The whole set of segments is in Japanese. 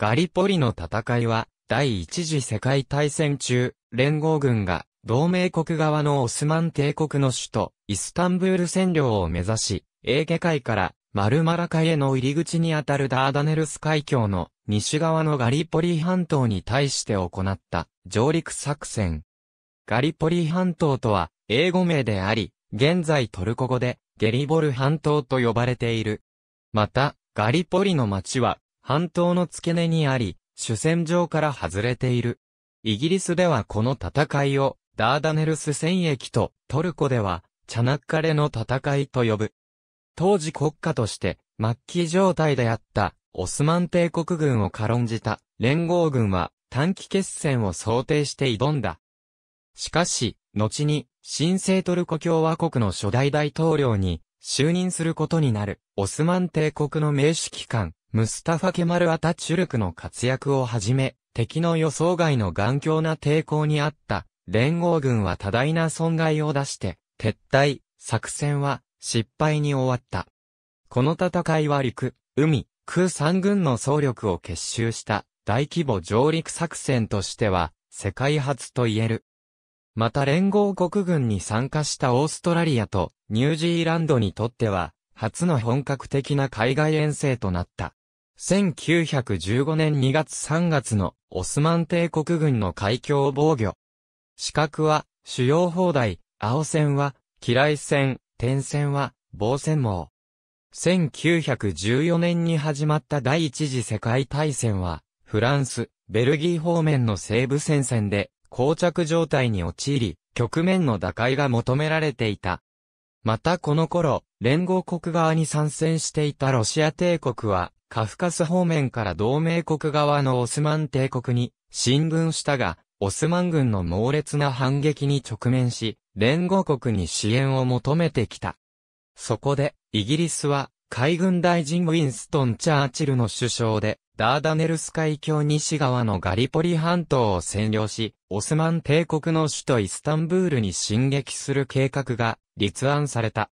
ガリポリの戦いは、第一次世界大戦中、連合軍が、同盟国側のオスマン帝国の首都、イスタンブール占領を目指し、エーゲ海からマルマラ海への入り口にあたるダーダネルス海峡の西側のガリポリ半島に対して行った上陸作戦。ガリポリ半島とは英語名であり、現在トルコ語でゲリボル半島と呼ばれている。また、ガリポリの町は半島の付け根にあり、主戦場から外れている。イギリスではこの戦いを、ダーダネルス戦役と、トルコでは、チャナッカレの戦いと呼ぶ。当時国家として、末期状態であった、オスマン帝国軍を軽んじた、連合軍は、短期決戦を想定して挑んだ。しかし、後に、新生トルコ共和国の初代大統領に、就任することになる、オスマン帝国の名指揮官、ムスタファ・ケマル・アタチュルクの活躍をはじめ、敵の予想外の頑強な抵抗にあった、連合軍は多大な損害を出して、撤退、作戦は失敗に終わった。この戦いは陸、海、空三軍の総力を結集した大規模上陸作戦としては世界初と言える。また連合国軍に参加したオーストラリアとニュージーランドにとっては初の本格的な海外遠征となった。1915年2月3月のオスマン帝国軍の海峡防御。四角は主要砲台、青線は機雷線、点線は防線網。1914年に始まった第一次世界大戦は、フランス、ベルギー方面の西部戦線で、膠着状態に陥り、局面の打開が求められていた。またこの頃、連合国側に参戦していたロシア帝国は、カフカス方面から同盟国側のオスマン帝国に進軍したが、オスマン軍の猛烈な反撃に直面し、連合国に支援を求めてきた。そこで、イギリスは、海軍大臣ウィンストン・チャーチルの首相で、ダーダネルス海峡西側のガリポリ半島を占領し、オスマン帝国の首都イスタンブールに進撃する計画が立案された。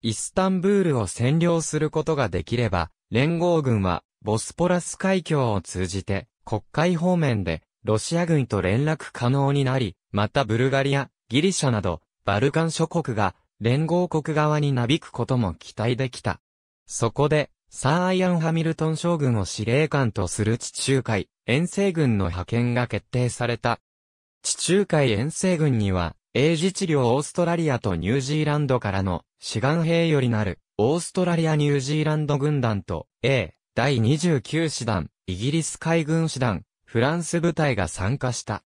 イスタンブールを占領することができれば、連合軍は、ボスポラス海峡を通じて、国会方面で、ロシア軍と連絡可能になり、またブルガリア、ギリシャなど、バルカン諸国が、連合国側になびくことも期待できた。そこで、サー・アイアン・ハミルトン将軍を司令官とする地中海、遠征軍の派遣が決定された。地中海遠征軍には、英治治療オーストラリアとニュージーランドからの志願兵よりなる、オーストラリア・ニュージーランド軍団と、A、第29師団、イギリス海軍師団、フランス部隊が参加した。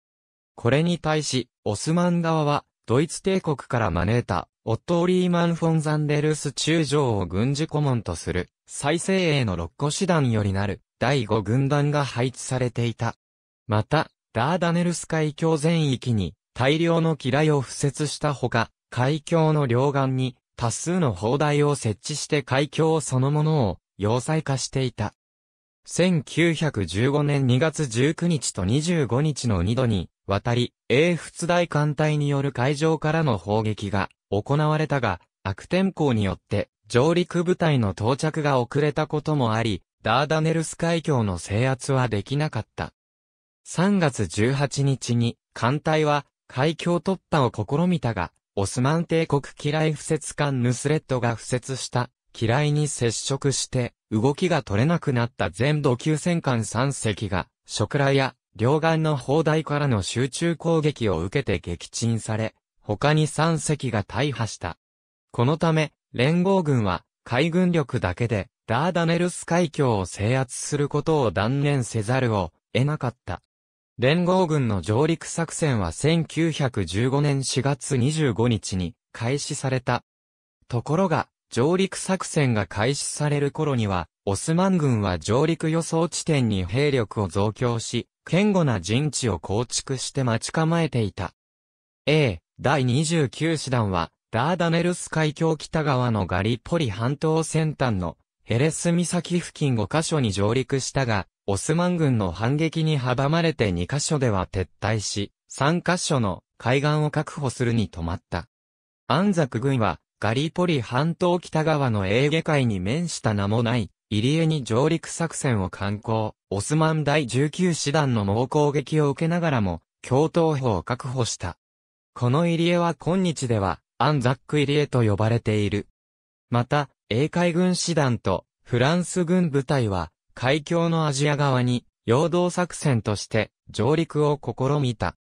これに対し、オスマン側は、ドイツ帝国から招いた、オットーリーマン・フォン・ザンデルス中将を軍事顧問とする、再生鋭の6個師団よりなる、第5軍団が配置されていた。また、ダーダネルス海峡全域に、大量の機雷を敷設したほか、海峡の両岸に、多数の砲台を設置して海峡そのものを要塞化していた。1915年2月19日と25日の2度に、渡り、英仏大艦隊による海上からの砲撃が行われたが、悪天候によって上陸部隊の到着が遅れたこともあり、ダーダネルス海峡の制圧はできなかった。3月18日に艦隊は海峡突破を試みたが、オスマン帝国機雷不設艦ヌスレッドが不設した機雷に接触して動きが取れなくなった全土急戦艦3隻が、食ラや両岸の砲台からの集中攻撃を受けて撃沈され、他に3隻が大破した。このため、連合軍は海軍力だけでダーダネルス海峡を制圧することを断念せざるを得なかった。連合軍の上陸作戦は1915年4月25日に開始された。ところが、上陸作戦が開始される頃には、オスマン軍は上陸予想地点に兵力を増強し、堅固な陣地を構築して待ち構えていた。A、第29師団は、ダーダネルス海峡北側のガリポリ半島先端のヘレス岬付近5カ所に上陸したが、オスマン軍の反撃に阻まれて2カ所では撤退し、3カ所の海岸を確保するに止まった。アンザク軍は、ガリポリ半島北側のエーゲ海に面した名もない、入江に上陸作戦を敢行、オスマン第19師団の猛攻撃を受けながらも、共闘砲を確保した。この入江は今日では、アンザック入江と呼ばれている。また、英海軍師団とフランス軍部隊は、海峡のアジア側に、陽動作戦として上陸を試みた。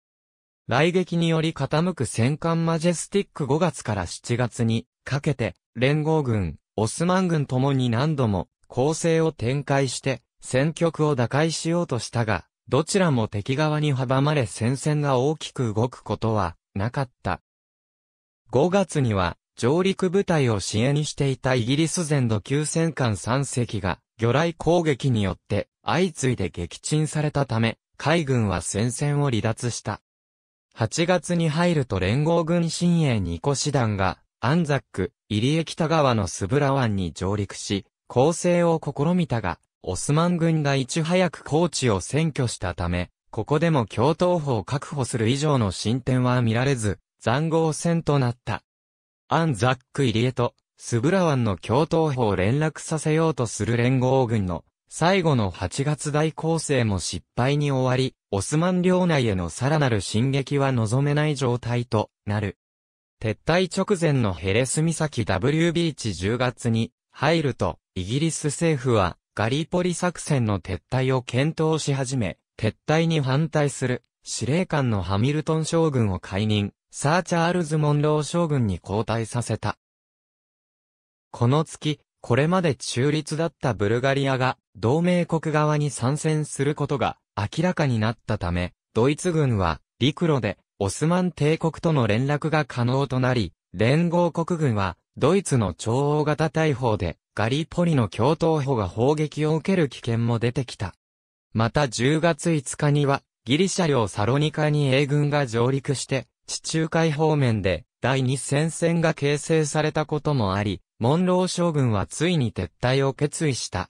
雷撃により傾く戦艦マジェスティック5月から7月にかけて連合軍、オスマン軍ともに何度も攻勢を展開して戦局を打開しようとしたが、どちらも敵側に阻まれ戦線が大きく動くことはなかった。5月には上陸部隊を支援していたイギリス全土急戦艦3隻が魚雷攻撃によって相次いで撃沈されたため、海軍は戦線を離脱した。8月に入ると連合軍新鋭2個師団が、アンザック、入江北川のスブラ湾に上陸し、攻勢を試みたが、オスマン軍がいち早く高地を占拠したため、ここでも共闘法を確保する以上の進展は見られず、残壕戦となった。アンザック入江とスブラワンの共闘法を連絡させようとする連合軍の最後の8月大攻勢も失敗に終わり、オスマン領内へのさらなる進撃は望めない状態となる。撤退直前のヘレス岬 W ビーチ10月に入ると、イギリス政府はガリポリ作戦の撤退を検討し始め、撤退に反対する司令官のハミルトン将軍を解任、サーチャールズ・モンロー将軍に交代させた。この月、これまで中立だったブルガリアが同盟国側に参戦することが明らかになったため、ドイツ軍は陸路でオスマン帝国との連絡が可能となり、連合国軍はドイツの超大型大砲でガリポリの共闘砲が砲撃を受ける危険も出てきた。また10月5日にはギリシャ領サロニカに英軍が上陸して地中海方面で第二戦線が形成されたこともあり、モンロー将軍はついに撤退を決意した。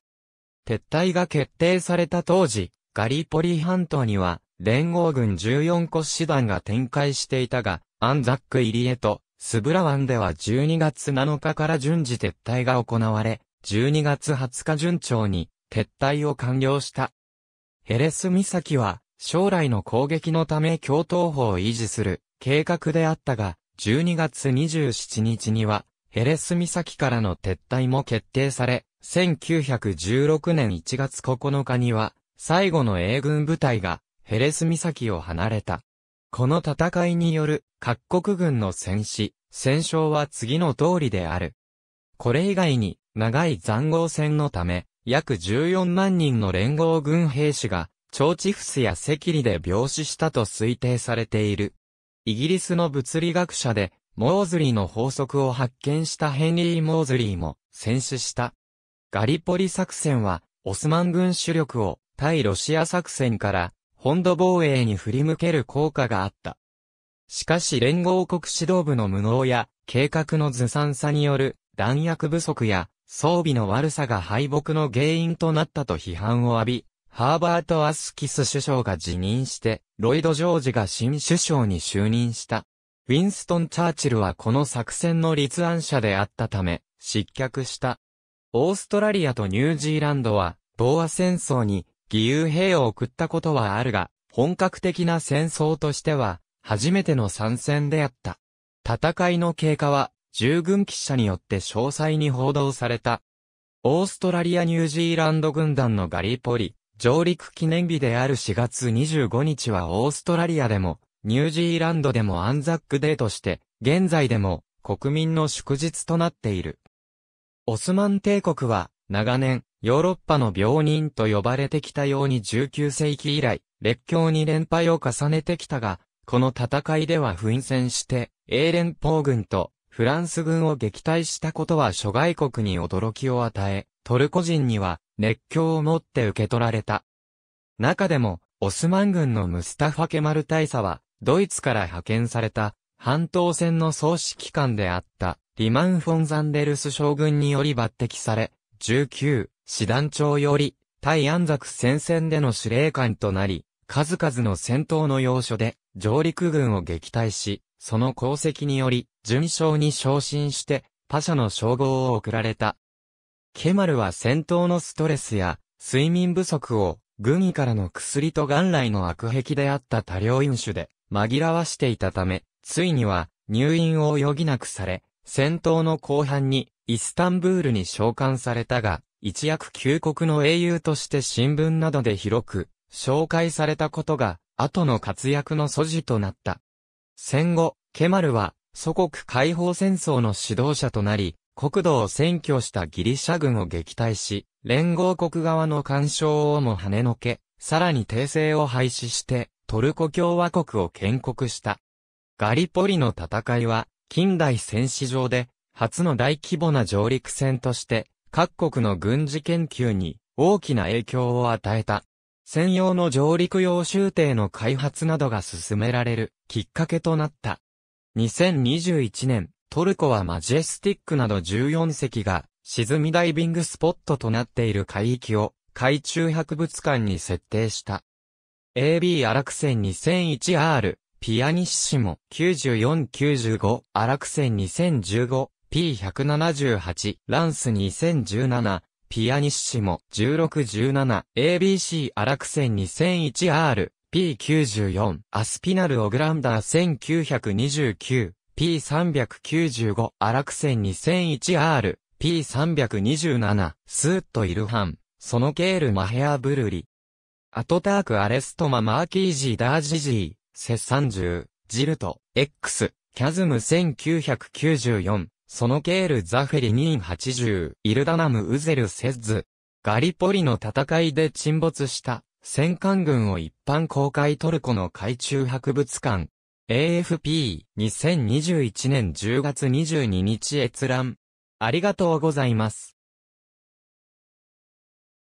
撤退が決定された当時、ガリポリ半島には、連合軍14個師団が展開していたが、アンザック入江と、スブラ湾では12月7日から順次撤退が行われ、12月20日順調に撤退を完了した。ヘレス岬は将来の攻撃のため共闘法を維持する計画であったが、12月27日にはヘレス岬からの撤退も決定され、1916年1月9日には、最後の英軍部隊が、ヘレス岬を離れた。この戦いによる、各国軍の戦死、戦勝は次の通りである。これ以外に、長い残壕戦のため、約14万人の連合軍兵士が、ーチフスや赤リで病死したと推定されている。イギリスの物理学者で、モーズリーの法則を発見したヘンリー・モーズリーも戦死した。ガリポリ作戦は、オスマン軍主力を対ロシア作戦から本土防衛に振り向ける効果があった。しかし連合国指導部の無能や計画のずさんさによる弾薬不足や装備の悪さが敗北の原因となったと批判を浴び、ハーバート・アスキス首相が辞任して、ロイド・ジョージが新首相に就任した。ウィンストン・チャーチルはこの作戦の立案者であったため、失脚した。オーストラリアとニュージーランドは、ボア戦争に義勇兵を送ったことはあるが、本格的な戦争としては、初めての参戦であった。戦いの経過は、従軍記者によって詳細に報道された。オーストラリア・ニュージーランド軍団のガリポリ、上陸記念日である4月25日はオーストラリアでも、ニュージーランドでもアンザックデーとして、現在でも国民の祝日となっている。オスマン帝国は、長年、ヨーロッパの病人と呼ばれてきたように19世紀以来、列強に連敗を重ねてきたが、この戦いでは奮戦して、英連邦軍とフランス軍を撃退したことは諸外国に驚きを与え、トルコ人には熱狂を持って受け取られた。中でも、オスマン軍のムスタファ・ケマル大佐は、ドイツから派遣された、半島戦の総指揮官であった、リマン・フォン・ザンデルス将軍により抜擢され、19、師団長より、対安ザ戦線での司令官となり、数々の戦闘の要所で、上陸軍を撃退し、その功績により、順将に昇進して、パシャの称号を贈られた。ケマルは戦闘のストレスや、睡眠不足を、軍医からの薬と元来の悪癖であった多量飲酒で、紛らわしていたため、ついには入院を余儀なくされ、戦闘の後半にイスタンブールに召喚されたが、一躍旧国の英雄として新聞などで広く紹介されたことが、後の活躍の素地となった。戦後、ケマルは祖国解放戦争の指導者となり、国土を占拠したギリシャ軍を撃退し、連合国側の干渉をも跳ねのけ、さらに訂正を廃止して、トルコ共和国を建国した。ガリポリの戦いは、近代戦史上で、初の大規模な上陸戦として、各国の軍事研究に大きな影響を与えた。専用の上陸用州艇の開発などが進められるきっかけとなった。2021年、トルコはマジェスティックなど14隻が沈みダイビングスポットとなっている海域を海中博物館に設定した。AB アラクセン 2001R、ピアニッシモ、9495、アラクセン2015、P178、ランス2017、ピアニッシモ、1617、ABC アラクセン 2001R、P94、アスピナルオグランダー1929、P395、アラクセン 2001R、P327、スーッとイルハン、そのケールマヘアブルリ、アトタークアレストママーキージーダージジー、セサンジュジルト、X、キャズム1994、そのケールザフェリニーン80、イルダナムウゼルセッズ、ガリポリの戦いで沈没した、戦艦軍を一般公開トルコの海中博物館、AFP、2021年10月22日閲覧。ありがとうございます。